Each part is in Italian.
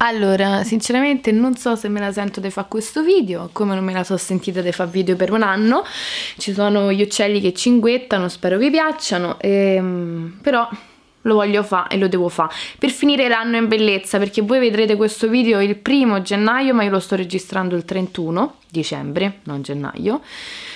Allora, sinceramente non so se me la sento di fare questo video, come non me la so sentita di fare video per un anno. Ci sono gli uccelli che cinguettano, spero vi piacciono, ehm, però lo voglio fare e lo devo fare per finire l'anno in bellezza perché voi vedrete questo video il primo gennaio ma io lo sto registrando il 31 dicembre non gennaio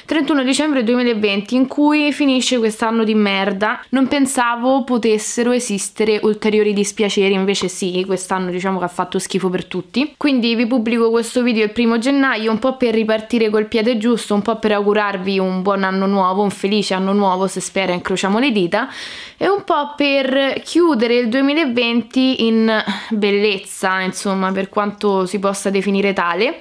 31 dicembre 2020 in cui finisce quest'anno di merda. Non pensavo potessero esistere ulteriori dispiaceri, invece sì, quest'anno diciamo che ha fatto schifo per tutti. Quindi vi pubblico questo video il primo gennaio, un po' per ripartire col piede giusto, un po' per augurarvi un buon anno nuovo, un felice anno nuovo se spera, incrociamo le dita, e un po' per chiudere il 2020 in bellezza, insomma, per quanto si possa definire tale.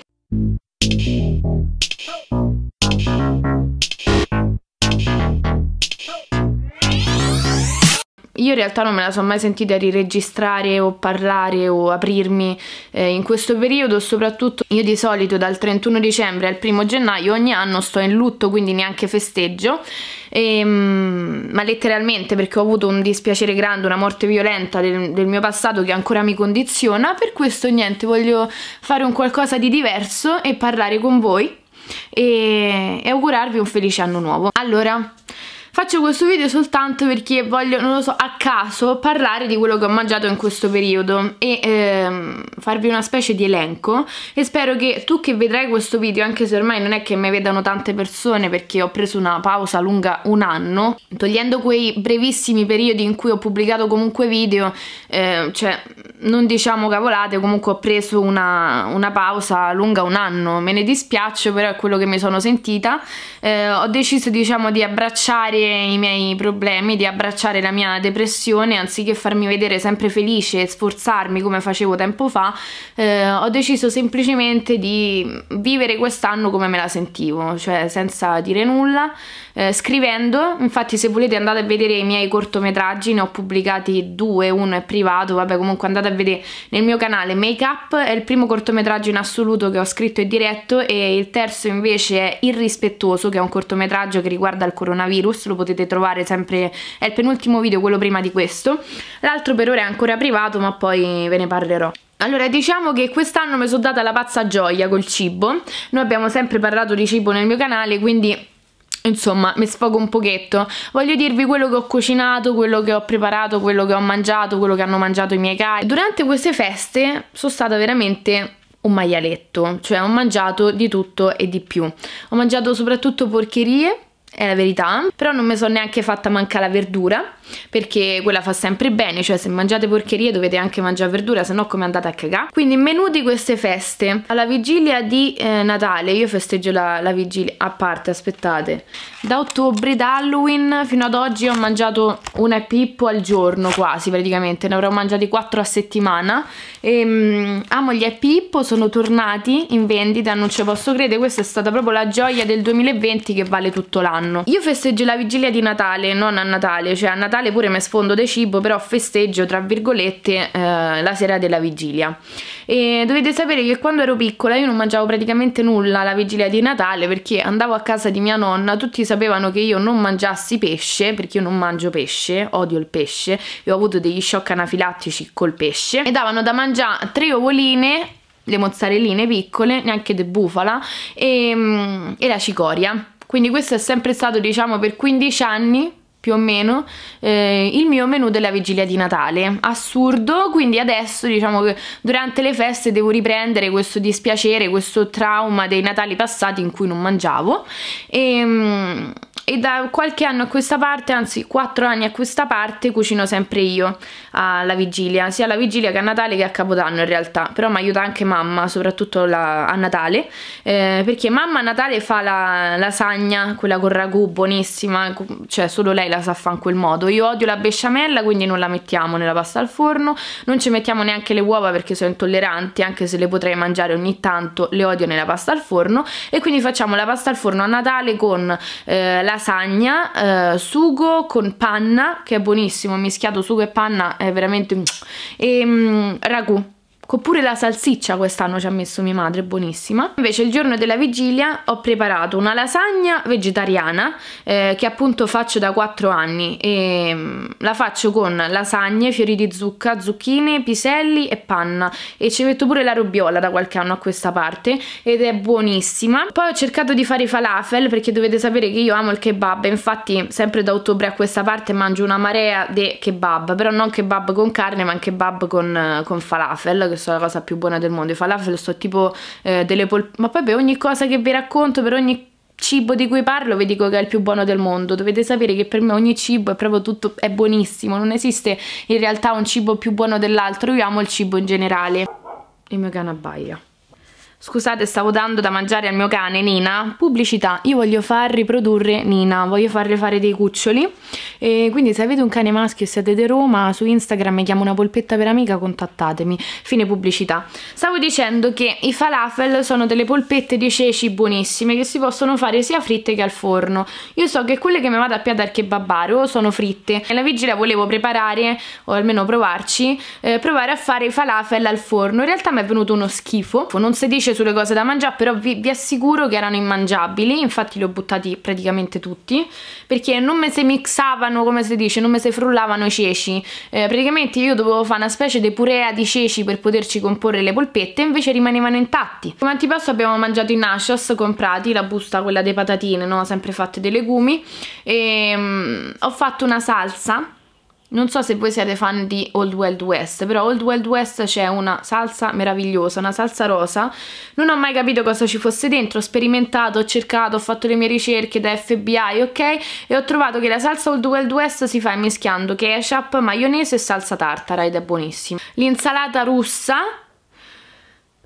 Io in realtà non me la sono mai sentita riregistrare o parlare o aprirmi eh, in questo periodo, soprattutto io di solito dal 31 dicembre al 1 gennaio ogni anno sto in lutto, quindi neanche festeggio, e, ehm, ma letteralmente perché ho avuto un dispiacere grande, una morte violenta del, del mio passato che ancora mi condiziona, per questo niente, voglio fare un qualcosa di diverso e parlare con voi e, e augurarvi un felice anno nuovo. Allora, Faccio questo video soltanto perché voglio, non lo so, a caso parlare di quello che ho mangiato in questo periodo e ehm, farvi una specie di elenco e spero che tu che vedrai questo video, anche se ormai non è che mi vedano tante persone perché ho preso una pausa lunga un anno, togliendo quei brevissimi periodi in cui ho pubblicato comunque video, eh, cioè non diciamo cavolate, comunque ho preso una, una, pausa lunga un anno, me ne dispiace però è quello che mi sono sentita, eh, ho deciso diciamo di abbracciare i miei problemi, di abbracciare la mia depressione, anziché farmi vedere sempre felice e sforzarmi come facevo tempo fa, eh, ho deciso semplicemente di vivere quest'anno come me la sentivo, cioè senza dire nulla, eh, scrivendo, infatti se volete andate a vedere i miei cortometraggi, ne ho pubblicati due, uno è privato, vabbè comunque andate a a vedere nel mio canale Make Up, è il primo cortometraggio in assoluto che ho scritto e diretto e il terzo invece è Irrispettoso, che è un cortometraggio che riguarda il coronavirus, lo potete trovare sempre, è il penultimo video, quello prima di questo. L'altro per ora è ancora privato ma poi ve ne parlerò. Allora, diciamo che quest'anno mi sono data la pazza gioia col cibo. Noi abbiamo sempre parlato di cibo nel mio canale, quindi Insomma, mi sfogo un pochetto. Voglio dirvi quello che ho cucinato, quello che ho preparato, quello che ho mangiato, quello che hanno mangiato i miei cari. Durante queste feste sono stata veramente un maialetto, cioè ho mangiato di tutto e di più. Ho mangiato soprattutto porcherie, è la verità, però non mi sono neanche fatta mancare la verdura perché quella fa sempre bene, cioè se mangiate porcherie dovete anche mangiare verdura, se no come andate a cagà. Quindi menù di queste feste. Alla vigilia di eh, Natale, io festeggio la, la vigilia, a parte, aspettate, da ottobre, da Halloween fino ad oggi ho mangiato una pippo al giorno quasi praticamente, ne avrò mangiati 4 a settimana. E, um, Amogli e Pippo sono tornati in vendita, non ci posso credere, questa è stata proprio la gioia del 2020 che vale tutto l'anno. Io festeggio la vigilia di Natale, non a Natale, cioè a Natale generale pure mi sfondo di cibo, però festeggio, tra virgolette, eh, la sera della vigilia. E dovete sapere che quando ero piccola io non mangiavo praticamente nulla la vigilia di Natale perché andavo a casa di mia nonna, tutti sapevano che io non mangiassi pesce, perché io non mangio pesce, odio il pesce, e ho avuto degli shock anafilattici col pesce, e davano da mangiare tre ovoline le mozzarelline piccole, neanche de bufala e, mm, e la cicoria. Quindi questo è sempre stato diciamo per 15 anni più o meno eh, il mio menù della vigilia di Natale assurdo quindi adesso diciamo che durante le feste devo riprendere questo dispiacere questo trauma dei Natali passati in cui non mangiavo e ehm, e da qualche anno a questa parte, anzi quattro anni a questa parte, cucino sempre io alla vigilia, sia alla vigilia che a Natale che a Capodanno in realtà, però mi aiuta anche mamma, soprattutto la, a Natale, eh, perché mamma a Natale fa la lasagna, quella con ragù, buonissima, cioè solo lei la sa fare in quel modo, io odio la besciamella quindi non la mettiamo nella pasta al forno, non ci mettiamo neanche le uova perché sono intolleranti, anche se le potrei mangiare ogni tanto, le odio nella pasta al forno e quindi facciamo la pasta al forno a Natale con eh, la lasagna, eh, sugo con panna, che è buonissimo, mischiato sugo e panna è veramente... e mm, ragù poco. Ecco, Oppure la salsiccia quest'anno ci ha messo mia madre, buonissima. Invece il giorno della vigilia ho preparato una lasagna vegetariana eh, che appunto faccio da 4 anni e ehm, la faccio con lasagne, fiori di zucca, zucchine, piselli e panna e ci metto pure la rubiola da qualche anno a questa parte ed è buonissima. Poi ho cercato di fare i falafel perché dovete sapere che io amo il kebab, infatti sempre da ottobre a questa parte mangio una marea di kebab, però non kebab con carne ma kebab con, eh, con falafel, sono la cosa più buona del mondo. I falafel sono tipo eh, delle polpette. Ma poi per ogni cosa che vi racconto, per ogni cibo di cui parlo vi dico che è il più buono del mondo dovete sapere che per me ogni cibo è proprio tutto è buonissimo non esiste in realtà un cibo più buono dell'altro io amo il cibo in generale il mio cane abbaia Scusate, stavo dando da mangiare al mio cane Nina. Pubblicità, io voglio far riprodurre Nina, voglio farle fare dei cuccioli. E quindi se avete un cane maschio e siete di Roma, su Instagram mi chiamo una polpetta per amica, contattatemi. Fine pubblicità. Stavo dicendo che i falafel sono delle polpette di ceci buonissime che si possono fare sia fritte che al forno. Io so che quelle che mi vado a piada al kebabaro sono fritte. E la vigilia volevo preparare, o almeno provarci, eh, provare a fare i falafel al forno. In realtà mi è venuto uno schifo. Non si dice luce sulle cose da mangiare, però vi, vi assicuro che erano immangiabili, infatti li ho buttati praticamente tutti, perché non me se mixavano, come si dice, non me se frullavano i ceci. Eh, praticamente io dovevo fare una specie di purea di ceci per poterci comporre le polpette, invece rimanevano intatti. Come antipasto abbiamo mangiato i nachos comprati, la busta quella dei patatine, no? sempre fatte dei legumi, e, ehm, mh, ho fatto una salsa non so se voi siete fan di Old Wild West, però Old Wild West c'è una salsa meravigliosa, una salsa rosa. Non ho mai capito cosa ci fosse dentro, ho sperimentato, ho cercato, ho fatto le mie ricerche da FBI, ok? E ho trovato che la salsa Old Wild West si fa mischiando ketchup, maionese e salsa tartara ed è buonissima. L'insalata russa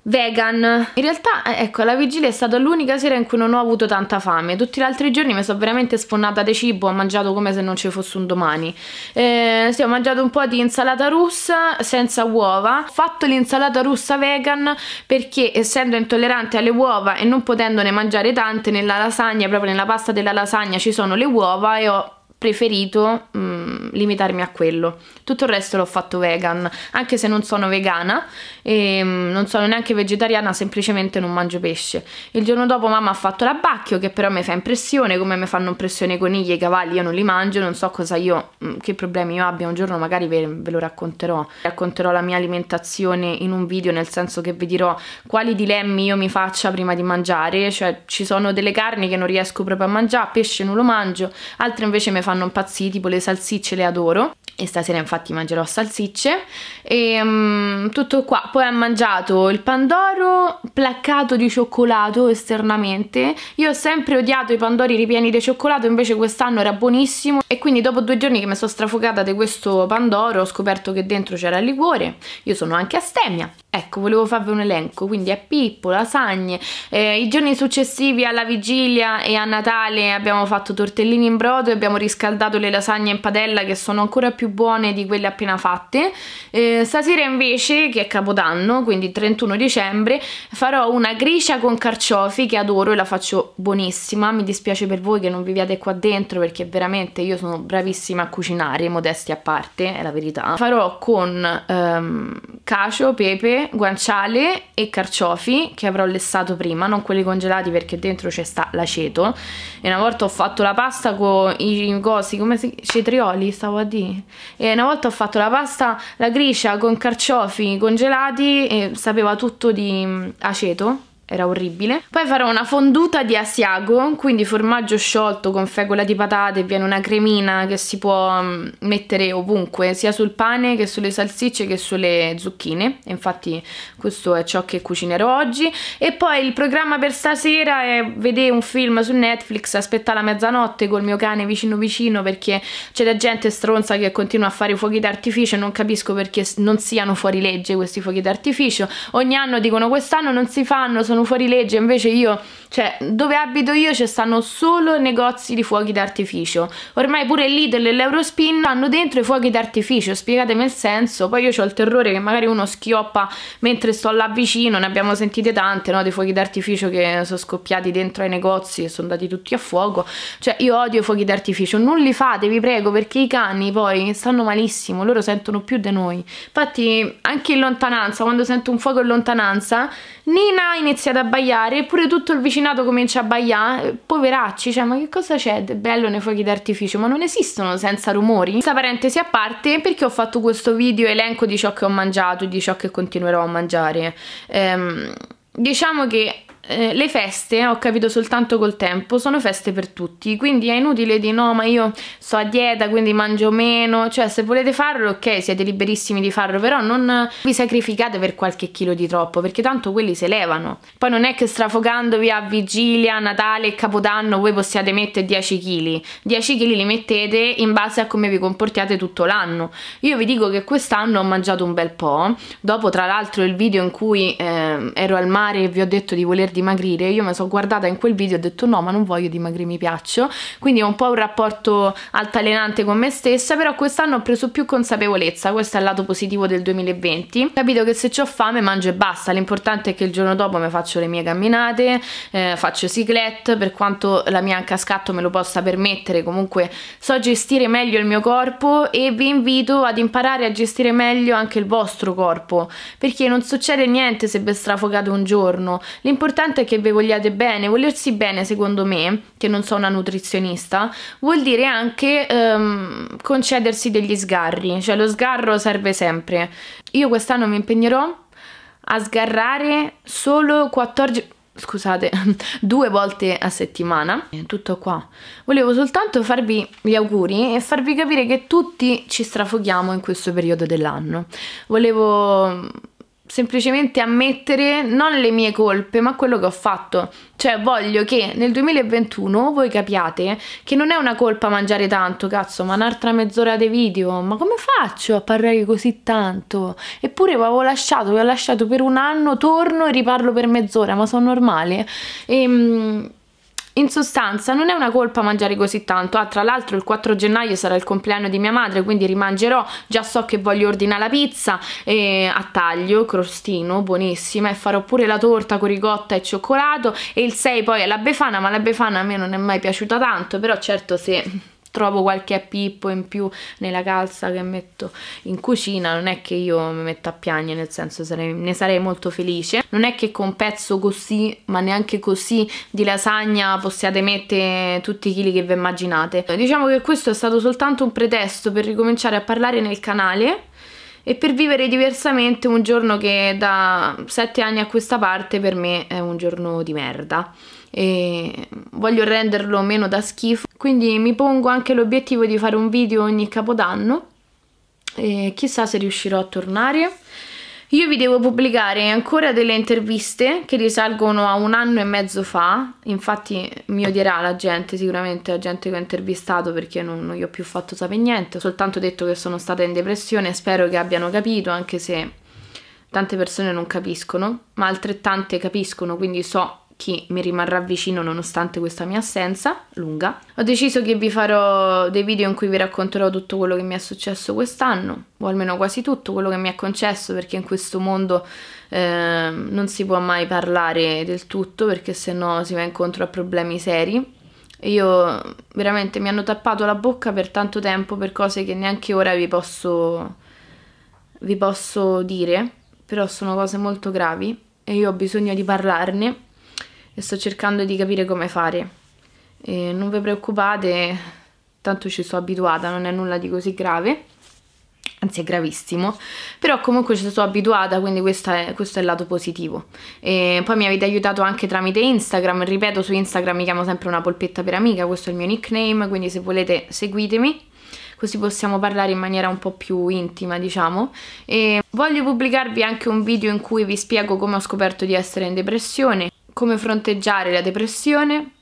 vegan. In realtà, eh, ecco, la vigilia è stata l'unica sera in cui non ho avuto tanta fame. Tutti gli altri giorni mi sono veramente sfonnata di cibo, ho mangiato come se non ci fosse un domani. Eh, sì, ho mangiato un po' di insalata russa senza uova. Ho fatto l'insalata russa vegan perché essendo intollerante alle uova e non potendone mangiare tante, nella lasagna, proprio nella pasta della lasagna ci sono le uova e ho preferito mh, mm, limitarmi a quello. Tutto il resto l'ho fatto vegan, anche se non sono vegana e mh, mm, non sono neanche vegetariana, semplicemente non mangio pesce. Il giorno dopo mamma ha fatto l'abbacchio che però mi fa impressione, come mi fanno impressione i conigli e i cavalli, io non li mangio, non so cosa io mh, mm, che problemi io abbia, un giorno magari ve, ve lo racconterò. Racconterò la mia alimentazione in un video, nel senso che vi dirò quali dilemmi io mi faccia prima di mangiare, cioè ci sono delle carni che non riesco proprio a mangiare, pesce non lo mangio, altre invece mi fanno impazzire, tipo le salsicce le adoro e stasera infatti mangerò salsicce e um, tutto qua poi ha mangiato il pandoro placcato di cioccolato esternamente io ho sempre odiato i pandori ripieni di cioccolato invece quest'anno era buonissimo e quindi dopo due giorni che mi sono strafogata di questo pandoro ho scoperto che dentro c'era il liquore io sono anche astemia ecco volevo farvi un elenco quindi a Pippo, lasagne eh, i giorni successivi alla vigilia e a Natale abbiamo fatto tortellini in brodo e abbiamo riscaldato riscaldato le lasagne in padella che sono ancora più buone di quelle appena fatte. Eh, stasera invece, che è Capodanno, quindi 31 dicembre, farò una gricia con carciofi che adoro e la faccio buonissima. Mi dispiace per voi che non viviate qua dentro perché veramente io sono bravissima a cucinare, modesti a parte, è la verità. Farò con ehm, cacio, pepe, guanciale e carciofi che avrò lessato prima, non quelli congelati perché dentro c'è sta l'aceto. E una volta ho fatto la pasta con i cosi, come si cetrioli stavo a dire. E una volta ho fatto la pasta, la gricia con carciofi congelati e sapeva tutto di mm, aceto era orribile. Poi farò una fonduta di asiago, quindi formaggio sciolto con fegola di patate, viene una cremina che si può mm, mettere ovunque, sia sul pane che sulle salsicce che sulle zucchine. Infatti questo è ciò che cucinerò oggi. E poi il programma per stasera è vedere un film su Netflix, aspettare la mezzanotte col mio cane vicino vicino perché c'è la gente stronza che continua a fare i fuochi d'artificio, e non capisco perché non siano fuori legge questi fuochi d'artificio. Ogni anno dicono quest'anno non si fanno, sono sono fuori legge, invece io cioè, dove abito io ci stanno solo negozi di fuochi d'artificio. Ormai pure e l'Eurospin hanno dentro i fuochi d'artificio, spiegatemi il senso. Poi io ho il terrore che magari uno schioppa mentre sto là vicino, ne abbiamo sentite tante, no? Dei fuochi d'artificio che sono scoppiati dentro ai negozi e sono andati tutti a fuoco. Cioè, io odio i fuochi d'artificio, non li fate, vi prego, perché i cani poi stanno malissimo, loro sentono più di noi. Infatti, anche in lontananza, quando sento un fuoco in lontananza, Nina ha iniziato a baiare, eppure tutto il vicino avvicinato comincia a baiare, poveracci, cioè ma che cosa c'è di bello nei fuochi d'artificio? Ma non esistono senza rumori? Questa parentesi a parte, perché ho fatto questo video elenco di ciò che ho mangiato, e di ciò che continuerò a mangiare? Ehm, diciamo che eh, le feste, ho capito soltanto col tempo, sono feste per tutti, quindi è inutile di no, ma io sto a dieta, quindi mangio meno, cioè se volete farlo, ok, siete liberissimi di farlo, però non vi sacrificate per qualche chilo di troppo, perché tanto quelli se levano. Poi non è che strafogandovi a vigilia, Natale e Capodanno voi possiate mettere 10 kg, 10 kg li mettete in base a come vi comportiate tutto l'anno. Io vi dico che quest'anno ho mangiato un bel po', dopo tra l'altro il video in cui eh, ero al mare e vi ho detto di voler dimagrire, io mi sono guardata in quel video e ho detto no, ma non voglio dimagrire, mi piaccio. Quindi ho un po' un rapporto altalenante con me stessa, però quest'anno ho preso più consapevolezza, questo è il lato positivo del 2020. Ho capito che se ho fame mangio e basta, l'importante è che il giorno dopo mi faccio le mie camminate, eh, faccio ciclette, per quanto la mia anche a scatto me lo possa permettere, comunque so gestire meglio il mio corpo e vi invito ad imparare a gestire meglio anche il vostro corpo, perché non succede niente se vi strafogate un giorno, l'importante l'importante è che vi vogliate bene, volersi bene secondo me, che non sono una nutrizionista, vuol dire anche ehm, concedersi degli sgarri, cioè lo sgarro serve sempre. Io quest'anno mi impegnerò a sgarrare solo 14 scusate, due volte a settimana. Eh, tutto qua. Volevo soltanto farvi gli auguri e farvi capire che tutti ci strafoghiamo in questo periodo dell'anno. Volevo semplicemente ammettere non le mie colpe, ma quello che ho fatto. Cioè, voglio che nel 2021 voi capiate che non è una colpa mangiare tanto, cazzo, ma un'altra mezz'ora di video. Ma come faccio a parlare così tanto? Eppure avevo lasciato, vi ho lasciato per un anno, torno e riparlo per mezz'ora, ma sono normale. Ehm. In sostanza non è una colpa mangiare così tanto, ah tra l'altro il 4 gennaio sarà il compleanno di mia madre quindi rimangerò, già so che voglio ordinare la pizza eh, a taglio, crostino, buonissima e farò pure la torta con ricotta e cioccolato e il 6 poi è la befana ma la befana a me non è mai piaciuta tanto però certo se trovo qualche pippo in più nella calza che metto in cucina non è che io mi metto a piangere nel senso sarei, ne sarei molto felice non è che con un pezzo così ma neanche così di lasagna possiate mettere tutti i chili che vi immaginate diciamo che questo è stato soltanto un pretesto per ricominciare a parlare nel canale e per vivere diversamente un giorno che da sette anni a questa parte per me è un giorno di merda e voglio renderlo meno da schifo. Quindi mi pongo anche l'obiettivo di fare un video ogni capodanno e chissà se riuscirò a tornare. Io vi devo pubblicare ancora delle interviste che risalgono a un anno e mezzo fa, infatti mi odierà la gente sicuramente, la gente che ho intervistato perché non, non gli ho più fatto sapere niente, ho soltanto detto che sono stata in depressione, spero che abbiano capito anche se tante persone non capiscono, ma altrettante capiscono, quindi so chi mi rimarrà vicino nonostante questa mia assenza lunga. Ho deciso che vi farò dei video in cui vi racconterò tutto quello che mi è successo quest'anno, o almeno quasi tutto quello che mi è concesso, perché in questo mondo eh, non si può mai parlare del tutto, perché sennò si va incontro a problemi seri. Io veramente mi hanno tappato la bocca per tanto tempo per cose che neanche ora vi posso, vi posso dire, però sono cose molto gravi e io ho bisogno di parlarne e sto cercando di capire come fare. E non vi preoccupate, tanto ci sono abituata, non è nulla di così grave, anzi è gravissimo, però comunque ci sono abituata, quindi è, questo è il lato positivo. E poi mi avete aiutato anche tramite Instagram, ripeto su Instagram mi chiamo sempre una polpetta per amica, questo è il mio nickname, quindi se volete seguitemi così possiamo parlare in maniera un po' più intima, diciamo. E voglio pubblicarvi anche un video in cui vi spiego come ho scoperto di essere in depressione come fronteggiare la depressione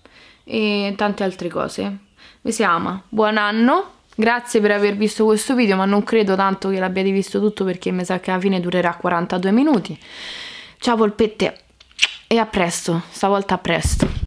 e tante altre cose. Vi si ama, buon anno, grazie per aver visto questo video, ma non credo tanto che l'abbiate visto tutto perché mi sa che alla fine durerà 42 minuti. Ciao polpette e a presto, stavolta a presto.